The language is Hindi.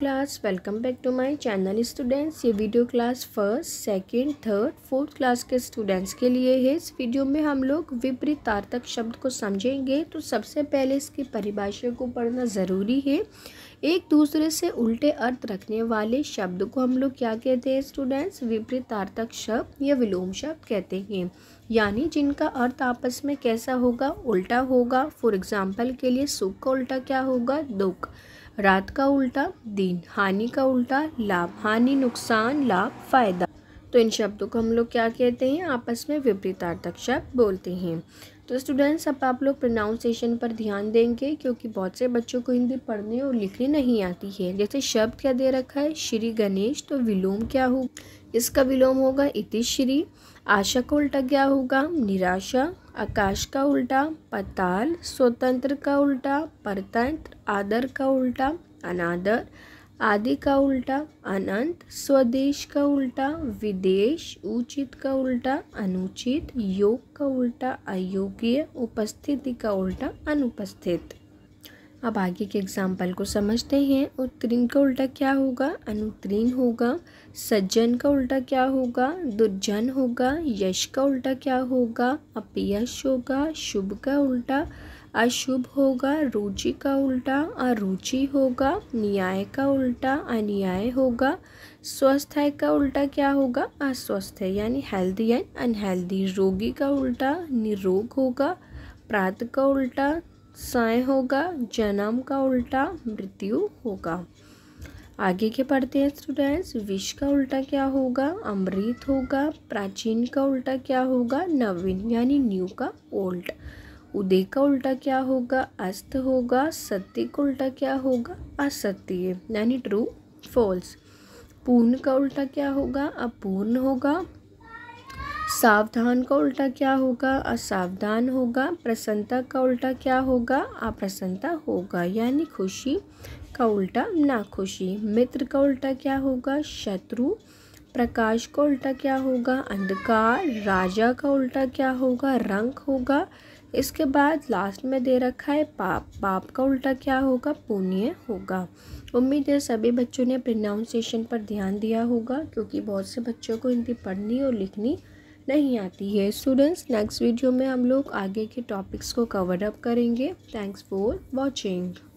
class welcome back to my channel students ये video class first second, third fourth class के स्टूडेंट्स के लिए है इस वीडियो में हम लोग विपरीतार्थक शब्द को समझेंगे तो सबसे पहले इसकी परिभाषा को पढ़ना ज़रूरी है एक दूसरे से उल्टे अर्थ रखने वाले शब्द को हम लोग क्या कहते हैं स्टूडेंट्स विपरीतार्थक शब्द या विलोम शब्द कहते हैं यानी जिनका अर्थ आपस में कैसा होगा उल्टा होगा फॉर एग्ज़ाम्पल के लिए सुख का उल्टा क्या होगा दुख रात का उल्टा दिन हानि का उल्टा लाभ हानि नुकसान लाभ फ़ायदा तो इन शब्दों को हम लोग क्या कहते हैं आपस में विपरीतार्थक शब्द बोलते हैं तो स्टूडेंट्स अब आप लोग प्रोनाउंसिएशन पर ध्यान देंगे क्योंकि बहुत से बच्चों को हिंदी पढ़ने और लिखने नहीं आती है जैसे शब्द क्या दे रखा है श्री गणेश तो विलोम क्या हो इसका विलोम होगा इति श्री आशा का उल्टा क्या होगा निराशा आकाश का उल्टा पताल स्वतंत्र का उल्टा परतंत्र आदर का उल्टा अनादर आदि का उल्टा अनंत स्वदेश का उल्टा विदेश उचित का उल्टा अनुचित योग का उल्टा अयोग्य उपस्थिति का उल्टा अनुपस्थित अब आगे के एग्जाम्पल को समझते हैं उत्तीर्ण का उल्टा क्या होगा अनुत्तीर्ण होगा सज्जन का उल्टा क्या होगा दुर्जन होगा यश का उल्टा क्या होगा अपयश होगा शुभ का उल्टा अशुभ होगा रुचि का उल्टा अरुचि होगा न्याय का उल्टा अन्याय होगा स्वस्थ है का उल्टा क्या होगा अस्वस्थ है यानी हेल्दी एंड अनहेल्दी रोगी का उल्टा निरोग होगा प्रात का उल्टा साय होगा जन्म का उल्टा मृत्यु होगा आगे के पढ़ते हैं स्टूडेंट्स विष का उल्टा क्या होगा अमृत होगा प्राचीन का उल्टा क्या होगा नवीन यानी न्यू का ओल्ड उदय का उल्टा क्या होगा अस्त होगा सत्य का उल्टा क्या होगा असत्य यानी ट्रू फॉल्स पूर्ण का उल्टा क्या होगा अपूर्ण होगा सावधान का उल्टा क्या होगा असावधान होगा प्रसन्नता का उल्टा क्या होगा अप्रसन्नता होगा यानी खुशी का उल्टा ना खुशी मित्र का उल्टा क्या होगा शत्रु प्रकाश का उल्टा क्या होगा अंधकार राजा का उल्टा क्या होगा रंग होगा इसके बाद लास्ट में दे रखा है पाप पाप का उल्टा क्या होगा पुण्य होगा उम्मीद है सभी बच्चों ने प्रनाउंसिएशन पर ध्यान दिया होगा क्योंकि बहुत से बच्चों को हिंदी पढ़नी और लिखनी नहीं आती है स्टूडेंट्स नेक्स्ट वीडियो में हम लोग आगे के टॉपिक्स को कवर अप करेंगे थैंक्स फॉर वॉचिंग